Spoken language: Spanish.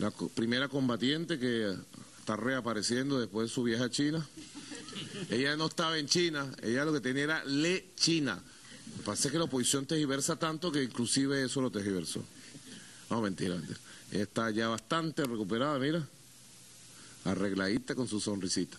La primera combatiente que está reapareciendo después de su viaje a China. Ella no estaba en China, ella lo que tenía era le China. Lo que pasa es que la oposición tejiversa tanto que inclusive eso lo tejiversó. No, mentira, mentira. Ella está ya bastante recuperada, mira. Arregladita con su sonrisita.